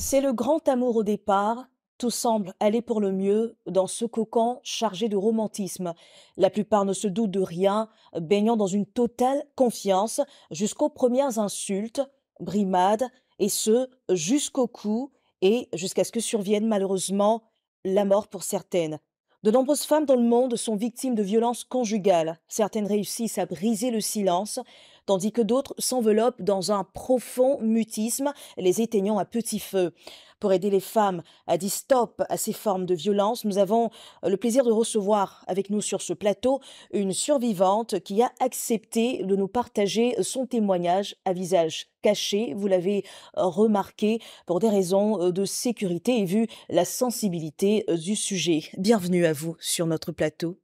C'est le grand amour au départ. Tout semble aller pour le mieux dans ce cocon chargé de romantisme. La plupart ne se doutent de rien, baignant dans une totale confiance jusqu'aux premières insultes, brimades, et ce, jusqu'au cou, et jusqu'à ce que survienne malheureusement la mort pour certaines. De nombreuses femmes dans le monde sont victimes de violences conjugales. Certaines réussissent à briser le silence, tandis que d'autres s'enveloppent dans un profond mutisme, les éteignant à petit feu. Pour aider les femmes à dire stop à ces formes de violence, nous avons euh, le plaisir de recevoir avec nous sur ce plateau une survivante qui a accepté de nous partager son témoignage à visage caché, vous l'avez euh, remarqué, pour des raisons euh, de sécurité et vu la sensibilité du sujet. Bienvenue à vous sur notre plateau.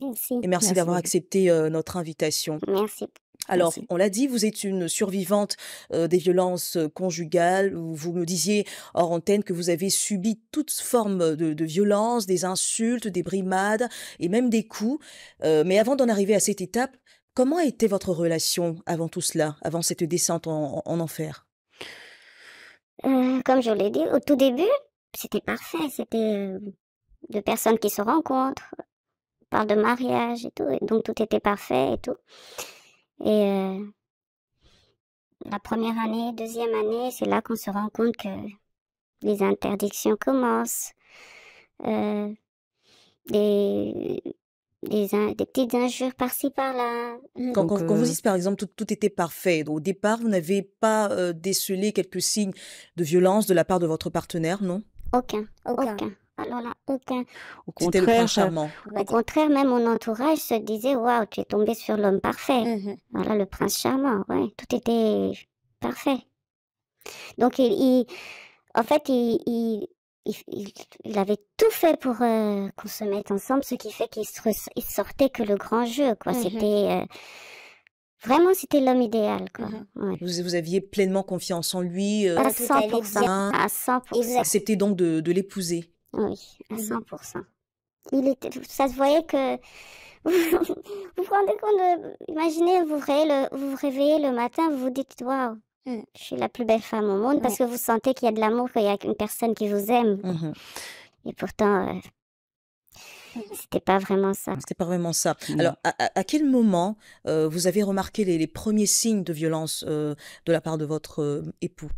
Merci. Et merci, merci. d'avoir accepté notre invitation. Merci. Alors, on l'a dit, vous êtes une survivante euh, des violences euh, conjugales. Vous me disiez hors antenne que vous avez subi toutes formes de, de des insultes, des brimades et même des coups. Euh, mais avant d'en arriver à cette étape, comment était votre relation avant tout cela, avant cette descente en, enfer mmh, Comme je l'ai dit au tout début, c'était parfait. C'était de personnes qui se rencontrent, par de mariage et tout. Et donc, tout était parfait et tout. Et euh, la première année, deuxième année, c'est là qu'on se rend compte que les interdictions commencent, euh, des, des, des, petites injures par-ci par-là. Quand, quand, vous euh, dites par exemple tout, tout était parfait, au départ vous n'avez pas décelé quelques signes de violence de la part de votre partenaire, non aucun. aucun. Alors là, aucun. Au contraire, charmant. Euh, au contraire, même mon entourage se disait Waouh, tu es tombé sur l'homme parfait. Mmh voilà, le prince charmant, ouais. Tout était parfait. Donc, il, en fait, il, avait tout fait pour euh, qu'on se mette ensemble, ce qui fait qu'il sortait que le grand jeu, quoi. Mmh c'était euh, vraiment c'était l'homme idéal, mmh vous, aviez pleinement confiance en lui à 100%. Bah, à Vous donc de l'épouser. Oui, à 100%. Mmh Il était, ça se voyait que vous vous rendez compte, imaginez, vous, le, vous réveillez le matin, vous vous dites waouh, mmh. je suis la plus belle femme au monde parce que vous sentez qu'il y a de l'amour, qu'il y a une personne qui vous aime. Mmh Et pourtant, euh, c'était pas vraiment ça. C'était pas vraiment ça. Alors, à, à, quel moment euh, vous avez remarqué les, les, premiers signes de violence euh, de la part de votre époux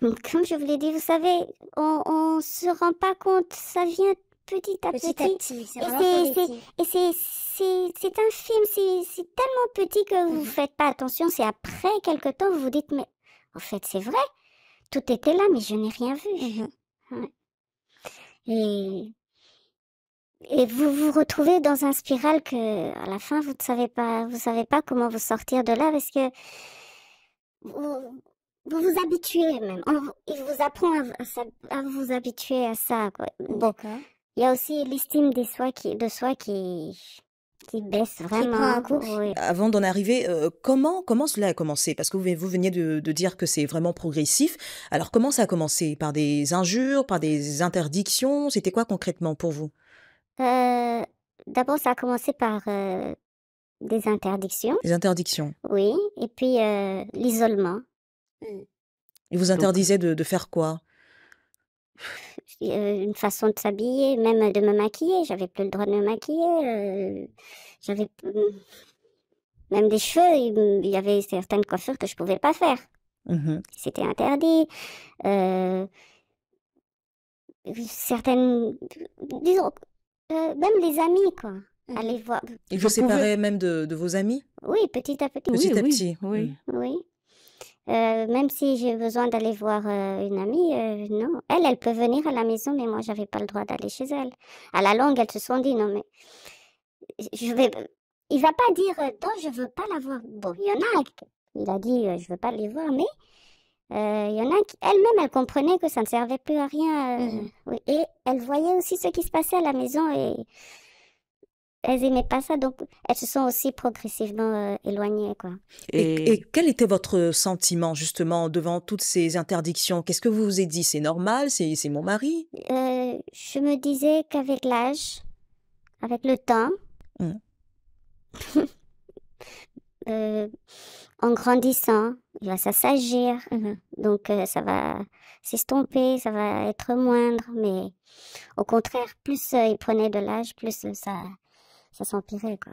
comme je vous l'ai dit, vous savez, on ne se rend pas compte, ça vient petit à petit. petit, à et c'est c'est un film, c'est tellement petit que vous ne mhm. faites pas attention. C'est après quelque temps, vous vous dites, mais en fait, c'est vrai, tout était là, mais je n'ai rien vu. Mhm. Et, et vous vous retrouvez dans un spirale que, à la fin, vous ne savez pas, vous savez pas comment vous sortir de là parce que vous vous habituez même. il vous apprend à, vous habituer à ça. il y a aussi l'estime de soi qui, de soi qui, qui baisse vraiment. Hein. Avant d'en arriver, euh, comment, comment cela a commencé Parce que vous, vous veniez de, dire que c'est vraiment progressif. Alors comment ça a commencé Par des injures, par des interdictions C'était quoi concrètement pour vous euh, D'abord, ça a commencé par euh, des interdictions. Des interdictions. Oui, et puis l'isolement. Mmh. Il vous interdisait de, de faire quoi une façon de s'habiller, même de me maquiller. J'avais plus le droit de me maquiller. j'avais mmh, même des cheveux. Il y avait certaines coiffures que je pouvais pas faire. Mmh C'était interdit. certaines, disons, même les amis quoi. aller voir. vous, vous même de, de, vos amis. Oui, petit à petit. Petit à petit, oui. Oui. Euh, même si j'ai besoin d'aller voir euh, une amie, euh, non. Elle, elle peut venir à la maison, mais moi, je n'avais pas le droit d'aller chez elle. À la longue, elles se sont dit, non, mais je vais. Il va pas dire, non, je veux pas la voir. Bon, il a. Il a dit, je veux pas les voir, mais il y en a elle-même, elle comprenait que ça ne servait plus à rien. Mmh et elle voyait aussi ce qui se passait à la maison et elles n'aimaient pas ça, donc elles se sont aussi progressivement euh, éloignées. Quoi. Et, quel était votre sentiment justement devant toutes ces interdictions Qu'est-ce que vous vous êtes dit C'est normal, c'est mon mari euh, Je me disais qu'avec l'âge, avec le temps, hum. euh, en grandissant, il va ça s'agir, mhm. donc ça va s'estomper, ça va être moindre, mais au contraire, plus il prenait de l'âge, plus ça ça s'empirait, quoi.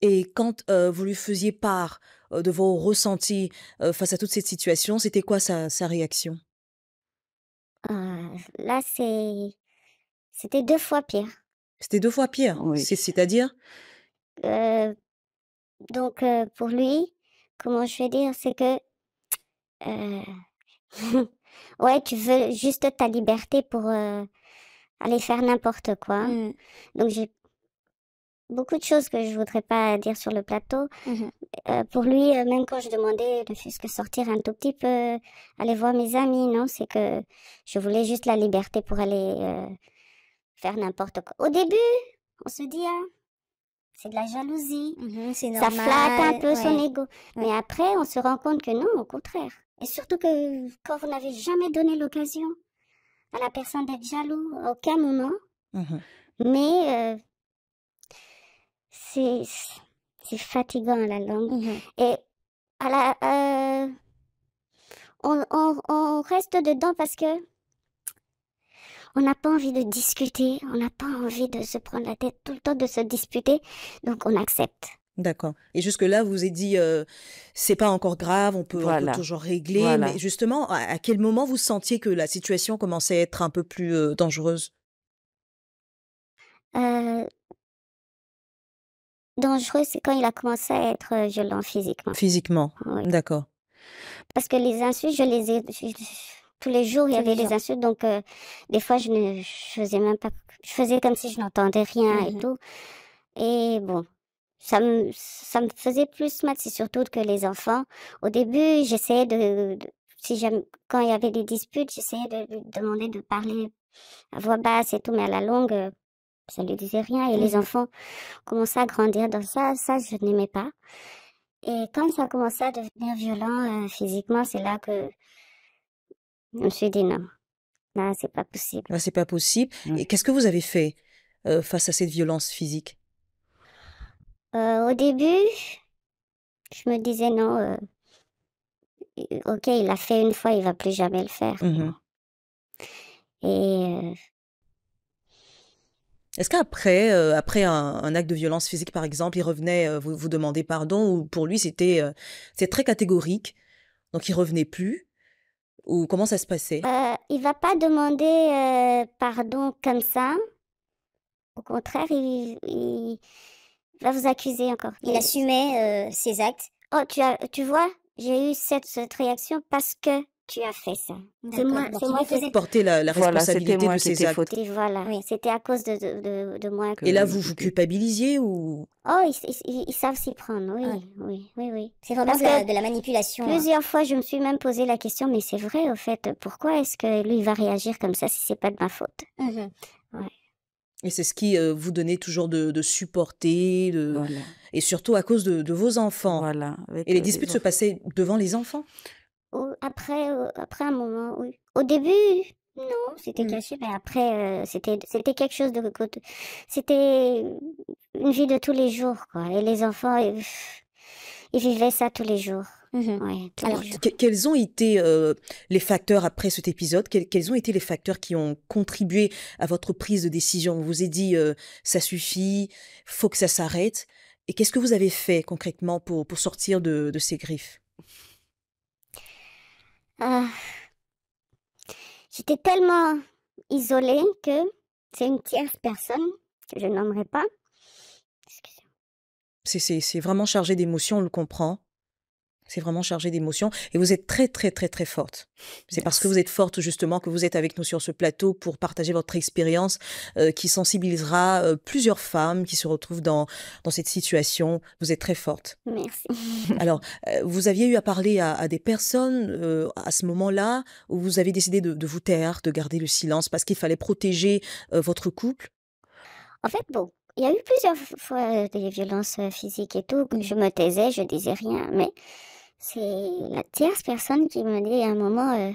Et quand euh, vous lui faisiez part euh, de vos ressentis euh, face à toute cette situation, c'était quoi sa, réaction Là, c'est... C'était deux fois pire. C'était deux fois pire oui. C'est-à-dire Donc, pour lui, comment je vais dire, c'est que... ouais, tu veux juste ta liberté pour aller faire n'importe quoi. Mmh. Donc, j'ai beaucoup de choses que je voudrais pas dire sur le plateau. Mhm. Euh, pour lui, euh, même quand je demandais de que sortir un tout petit peu, euh, aller voir mes amis, non, c'est que je voulais juste la liberté pour aller faire n'importe quoi. Au début, on se dit, hein, c'est de la jalousie, mhm, ça flatte un peu son ego. Mais après, on se rend compte que non, au contraire. Et surtout que quand vous n'avez jamais donné l'occasion à la personne d'être jaloux, à aucun moment, mhm. mais c'est c'est fatigant la langue. Et à la, euh, on, on, reste dedans parce que on n'a pas envie de discuter, on n'a pas envie de se prendre la tête tout le temps, de se disputer, donc on accepte. D'accord. Et jusque-là, vous avez dit, euh, c'est pas encore grave, on peut, toujours régler. Mais justement, à, quel moment vous sentiez que la situation commençait à être un peu plus euh, dangereuse euh, dangereux, c'est quand il a commencé à être euh, violent physiquement. Physiquement, d'accord. Parce que les insultes, je les ai... tous les jours, il y avait des insultes, donc euh, des fois, je ne faisais même pas... Je faisais comme si je n'entendais rien et mmh tout. Et bon, ça me, ça faisait plus mal, c'est surtout que les enfants. Au début, j'essayais de, si quand il y avait des disputes, j'essayais de, lui demander de parler à voix basse et tout, mais à la longue, euh, ça ne lui disait rien. Et les enfants commençaient à grandir. dans ça, ça je n'aimais pas. Et quand ça commençait à devenir violent euh, physiquement, c'est là que je me suis dit non. Non, c'est pas possible. Ce c'est pas possible. Et qu'est-ce que vous avez fait euh, face à cette violence physique euh, Au début, je me disais non. ok, il l'a fait une fois, il va plus jamais le faire. Mmh et est-ce qu'après euh, après un, acte de violence physique, par exemple, il revenait euh, vous, demander pardon ou pour lui c'était euh, c'est très catégorique, donc il revenait plus ou comment ça se passait Il va pas demander pardon comme ça. Au contraire, il, va vous accuser encore. Il, assumait ses actes. Oh, tu, as, tu vois, j'ai eu cette réaction parce que tu as fait ça. C'est moi, c'est moi qui porter la, la responsabilité de ces actes. c'était à cause de, moi. Et là, vous vous culpabilisiez ou Oh, ils, savent s'y prendre, oui, oui, oui, oui. C'est vraiment de la, manipulation. Plusieurs fois, je me suis même posé la question, mais c'est vrai, au fait, pourquoi est-ce que lui va réagir comme ça si c'est pas de ma faute mmh Et c'est ce qui euh, vous donnait toujours de, supporter, de... et surtout à cause de, vos enfants. et euh, les disputes se passaient devant les enfants après, après un moment, oui. Au début, non, c'était mmh. caché, mais après, euh, c'était, quelque chose de. C'était une vie de tous les jours, quoi. Et les enfants, ils, vivaient ça tous les jours. Mmh Alors, quels ont été euh, les facteurs après cet épisode quels, ont été les facteurs qui ont contribué à votre prise de décision On vous a dit, euh, ça suffit, faut que ça s'arrête. Et qu'est-ce que vous avez fait concrètement pour, pour sortir de ces griffes ah. J'étais tellement isolée que c'est une tierce personne que je nommerai pas. C'est vraiment chargé d'émotions, on le comprend. C'est vraiment chargé d'émotions et vous êtes très très très très forte. C'est parce que vous êtes forte justement que vous êtes avec nous sur ce plateau pour partager votre expérience euh, qui sensibilisera euh, plusieurs femmes qui se retrouvent dans, dans cette situation. Vous êtes très forte. Merci. Alors, euh, vous aviez eu à parler à, des personnes à ce moment-là où vous avez décidé de, de, vous taire, de garder le silence parce qu'il fallait protéger votre couple. En fait, bon, il y a eu plusieurs fois des violences physiques et tout. Je me taisais, je disais rien, mais c'est la tierce personne qui me dit à un moment, euh,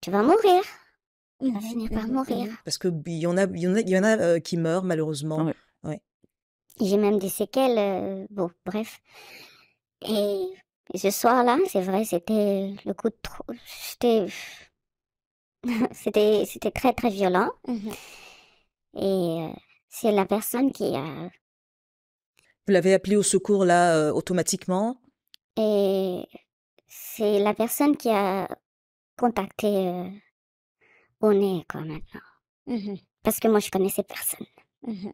tu vas mourir. Mmh, euh, tu vas finir par mourir. Parce qu'il y en a, y y en a euh, qui meurent malheureusement. J'ai même des séquelles. bon, bref. Et, ce soir-là, c'est vrai, c'était le coup de trop. C'était, c'était très très violent. Mmh Et c'est la personne qui a vous l'avez appelé au secours là automatiquement et c'est la personne qui a contacté euh, Oné, quoi, maintenant. Mmh Parce que moi, je connaissais personne. Mmh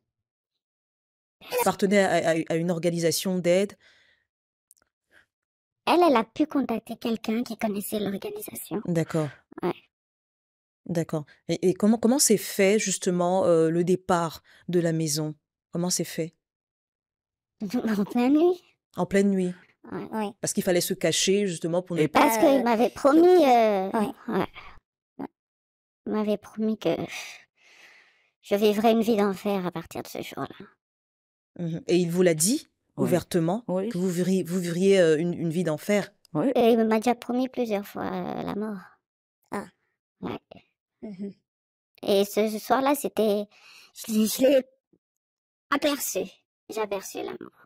elle appartenait à, une organisation d'aide. Elle, elle a pu contacter quelqu'un qui connaissait l'organisation. D'accord. D'accord. Et, comment comment s'est fait justement le départ de la maison Comment s'est fait En pleine nuit. En pleine nuit. Parce qu'il fallait se cacher justement pour ne pas. Parce qu'il euh, m'avait promis. Euh... Il m'avait promis que je vivrais une vie d'enfer à partir de ce jour-là. Mmh Et il vous l'a dit ouvertement que vous vivriez, euh, une, vie d'enfer. Oui. Et il m'a déjà promis plusieurs fois euh, la mort. Ah. Mmh Et ce, soir-là, c'était. Je, je l'ai aperçu. J'ai aperçu la mort.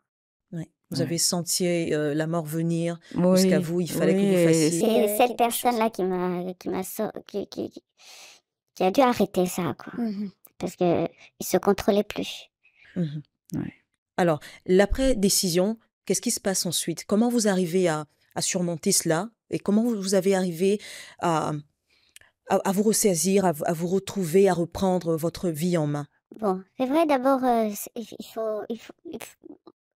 Vous avez senti euh, la mort venir jusqu'à vous, il fallait que vous fassiez. C'est cette personne-là qui m'a qui a dû arrêter ça quoi. Mmh Parce que il se contrôlait plus. Mmh Alors, l'après décision, qu'est-ce qui se passe ensuite Comment vous arrivez à, surmonter cela et comment vous avez arrivé à, à, vous ressaisir, à, vous retrouver, à reprendre votre vie en main Bon, c'est vrai d'abord, il, euh, il, faut,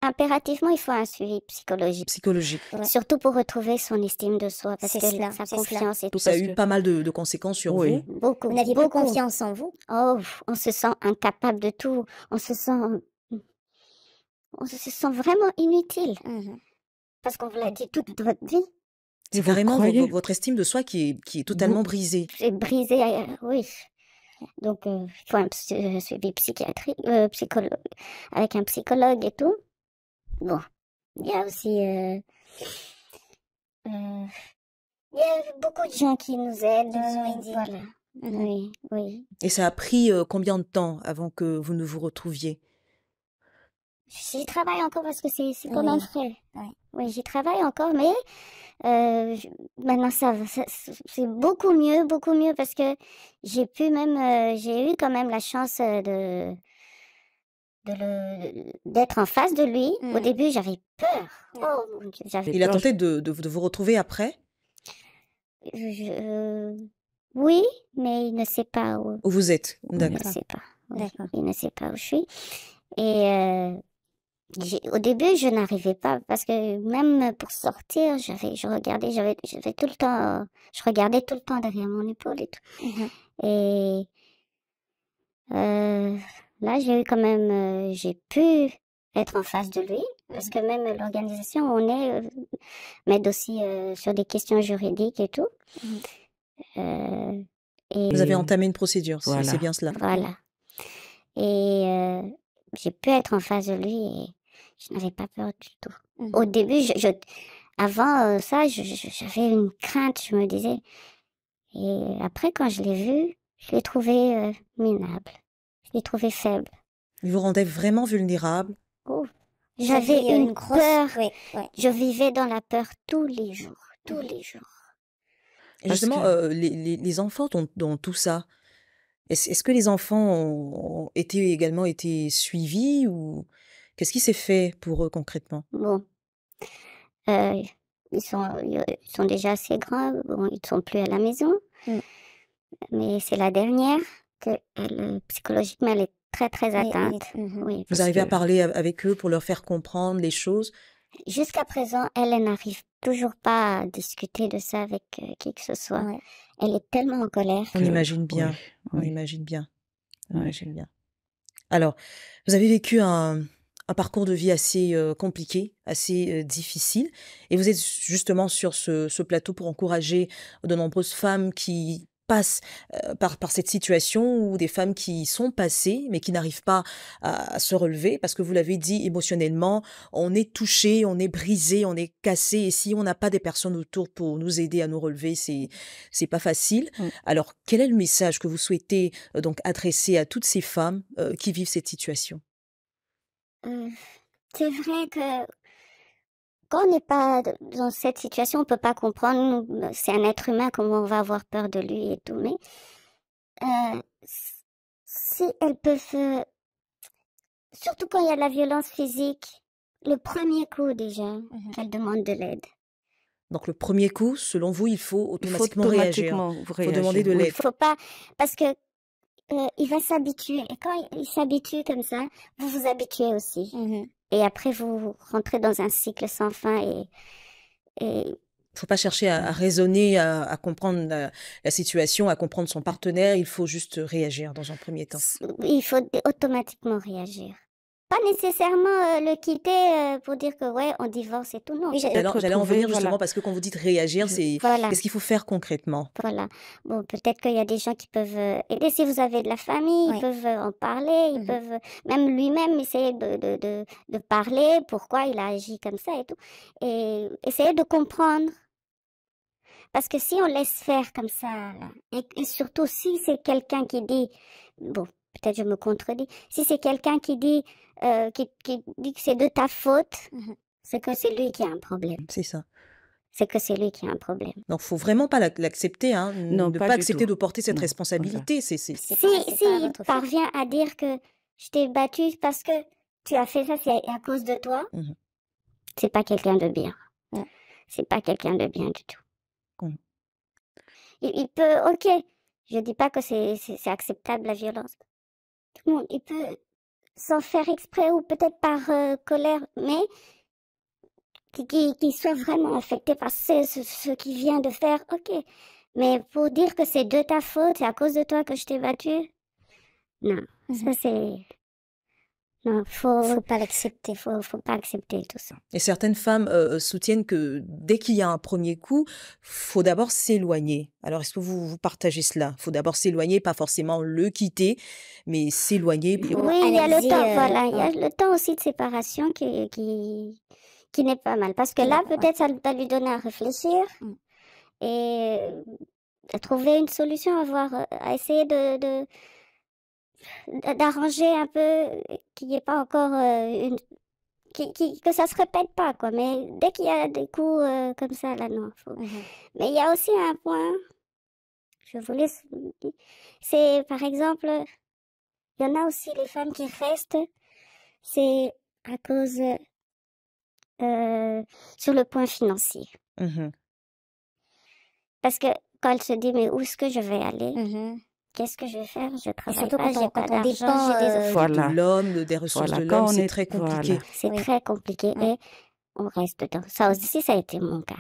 impérativement, il faut un suivi psychologique. Psychologique. Surtout pour retrouver son estime de soi, parce que sa confiance tout. Ça a eu pas mal de, conséquences sur vous. Beaucoup. Vous n'avez pas confiance en vous Oh, on se sent incapable de tout. On se sent. On se sent vraiment inutile. Mhm. Parce qu'on vous l'a dit toute votre vie. C'est vraiment votre, estime de soi qui est, qui est totalement brisée. C'est brisée, euh, oui. Donc, il euh, faut un euh, suivi psychiatrique, euh, psychologue, avec un psychologue et tout. Bon. Il y a aussi... Euh, euh, il y a beaucoup de gens qui nous aident, euh, Voilà. Oui, oui. Et ça a pris combien de temps avant que vous ne vous retrouviez J'y travaille encore parce que c'est quand même Oui, j'y travaille encore, mais maintenant ça, ça c'est beaucoup mieux, beaucoup mieux parce que j'ai pu même, j'ai eu quand même la chance de d'être en face de lui. Au mm. début, j'avais peur. Oh, il a tenté de, vous retrouver après Oui, mais il ne sait pas où, où vous êtes. D'accord. Il ne sait pas. il ne sait pas où je suis. Et euh, au début, je n'arrivais pas parce que même pour sortir, j'avais, je regardais, tout le temps, je regardais tout le temps derrière mon épaule et tout. Mm-hmm. Et euh, Là, j'ai eu quand même, euh, j'ai pu être en face de lui, parce que même l'organisation, on est, euh, m'aide aussi euh, sur des questions juridiques et tout. Mmh. et... Vous avez entamé une procédure, c'est bien cela. Voilà. Et j'ai pu être en face de lui et je n'avais pas peur du tout. Mmh. Au début, je, avant ça, j'avais une crainte, je me disais. Et après, quand je l'ai vu, je l'ai trouvé minable les trouvais faibles. Ils vous rendaient vraiment vulnérable oh, J'avais une, grosse... peur. Je vivais dans la peur tous les jours, tous les jours. justement, euh, les, les, enfants ont, tout ça. Est-ce que les enfants ont, été également été suivis ou qu'est-ce qui s'est fait pour eux concrètement Bon, euh, ils, sont, euh, sont déjà assez grands, ils ne sont plus à la maison, mm. mais c'est la dernière. Euh, psychologiquement, elle est très, très atteinte. Mmh vous arrivez à parler avec eux pour leur faire comprendre les choses Jusqu'à présent, elle, n'arrive toujours pas à discuter de ça avec euh, qui que ce soit. Elle est tellement en colère. On imagine bien. on imagine bien. bien. Alors, vous avez vécu un, parcours de vie assez euh, compliqué, assez difficile. Et vous êtes justement sur ce, plateau pour encourager de nombreuses femmes qui euh, par, par cette situation ou des femmes qui sont passées mais qui n'arrivent pas à, se relever parce que vous l'avez dit émotionnellement, on est touché, on est brisé, on est cassé et si on n'a pas des personnes autour pour nous aider à nous relever, c'est c'est pas facile. Mm. Alors quel est le message que vous souhaitez euh, donc adresser à toutes ces femmes euh, qui vivent cette situation hum, C'est vrai que quand on n'est pas dans cette situation, on peut pas comprendre. Euh, c'est un être humain, comment on va avoir peur de lui et tout. Mais euh, si elle peut se surtout quand il y a de la violence physique, le premier coup déjà, mhm. qu'elle demande de l'aide. Donc le premier coup, selon vous, il faut automatiquement, réagir. faut demander de l'aide. Il faut pas, parce que euh, il va s'habituer. Et quand il s'habitue comme ça, vous vous habituez aussi. Mhm. Et après, vous rentrez dans un cycle sans fin et. et il ne faut pas chercher à, raisonner, à, comprendre la, situation, à comprendre son partenaire. Il faut juste réagir dans un premier temps. Il faut automatiquement réagir pas nécessairement euh, le quitter euh, pour dire que ouais, on divorce et tout, non. J'allais en venir justement parce que quand vous dites réagir, c'est qu'est-ce qu'il faut faire concrètement Voilà. Bon, peut-être qu'il y a des gens qui peuvent euh, aider. Si vous avez de la famille, ils peuvent en parler, ils mmh peuvent même lui-même essayer de, de, de, parler, pourquoi il a agi comme ça et tout. Et essayer de comprendre. Parce que si on laisse faire comme ça, et, et surtout si c'est quelqu'un qui dit, bon, peut-être je me contredis, si c'est quelqu'un qui dit, euh, qui, dit que c'est de ta faute, mmh c'est que c'est lui qui a un problème. C'est ça. C'est que c'est lui qui a un problème. Donc, faut vraiment pas l'accepter, hein, non, ne pas, accepter de porter cette responsabilité. C'est si, si il parvient à dire que je t'ai battu parce que tu as fait ça, c'est à, cause de toi, ce mmh n'est c'est pas quelqu'un de bien. Ce C'est pas quelqu'un de bien du tout. Mmh. Il, peut, ok, je dis pas que c'est acceptable la violence, il peut s'en faire exprès ou peut-être par euh, colère, mais qu'il soit vraiment affecté par ce, ce, ce qu'il vient de faire, ok. Mais pour dire que c'est de ta faute, c'est à cause de toi que je t'ai battu, non, ça mhm. c'est... Non, faut, faut pas l'accepter, faut, faut pas accepter tout ça. Et certaines femmes euh, euh, soutiennent que dès qu'il y a un premier coup, faut d'abord s'éloigner. Alors est-ce que vous, vous partagez cela Faut d'abord s'éloigner, pas forcément le quitter, mais s'éloigner. Oui, il y a le temps, euh, voilà, il y a le temps aussi de séparation qui qui, qui n'est pas mal, parce que là peut-être ça va lui donner à réfléchir mm. et à trouver une solution, à essayer de d'arranger un peu euh, qu'il n'y ait pas encore euh, une qui, que ça se répète pas, quoi. Mais dès qu'il y a des coups euh, comme ça, là, non. Mmh mais il y a aussi un point, je voulais laisse c'est par exemple, il y en a aussi les femmes qui restent, c'est à cause sur le point financier. Mmh Parce que quand elle se dit, mais où est-ce que je vais aller mmh Qu'est-ce que je vais faire Je travaille surtout pas, j'ai pas d'argent, j'ai des euh, de l'homme, des ressources de l'homme, c'est très compliqué. C'est très compliqué et on reste dedans. Ça aussi, ça a été mon cas.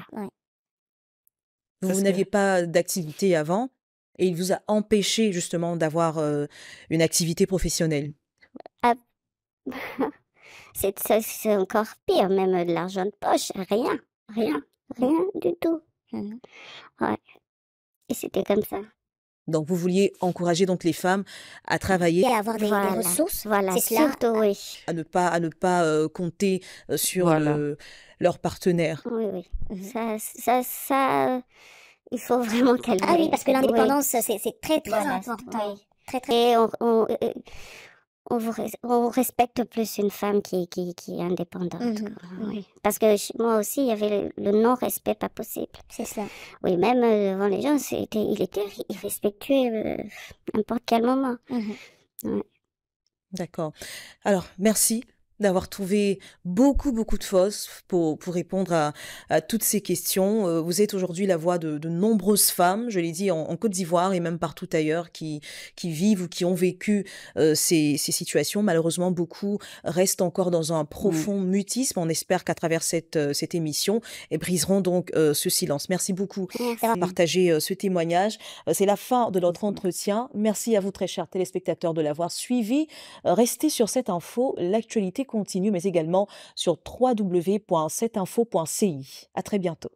Vous, n'aviez pas d'activité avant et il vous a empêché justement d'avoir euh, une activité professionnelle. Ah, c'est encore pire, même euh, de l'argent de poche, rien, rien, rien du tout. Mmh ouais. Et c'était comme ça. Donc, vous vouliez encourager donc les femmes à travailler, et à avoir des, ressources, voilà, c'est À ne pas à ne pas euh, compter euh, sur le, euh, leur partenaire. Oui, oui. Mhm. Ça, ça, il faut vraiment calmer. Ah oui, parce que l'indépendance, c'est très très important. Très, très... Et on, on, respecte plus une femme qui, qui, est indépendante. Mmh Parce que moi aussi, il y avait le, non-respect pas possible. C'est ça. Oui, même euh, devant les gens, il était irrespectueux à euh, n'importe quel moment. Mmh D'accord. Alors, merci d'avoir trouvé beaucoup, beaucoup de fausses pour, pour répondre à, toutes ces questions. Euh, vous êtes aujourd'hui la voix de, de, nombreuses femmes, je l'ai dit, en, Côte d'Ivoire et même partout ailleurs, qui, qui vivent ou qui ont vécu euh, ces, ces, situations. Malheureusement, beaucoup restent encore dans un mm. profond mutisme. On espère qu'à travers cette, euh, cette émission, elles briseront donc ce silence. Merci beaucoup de partager ce témoignage. C'est la fin de notre entretien. Merci à vous, très chers téléspectateurs, de l'avoir suivi. Restez sur cette info, l'actualité continue, mais également sur www.setinfo.ci A À très bientôt.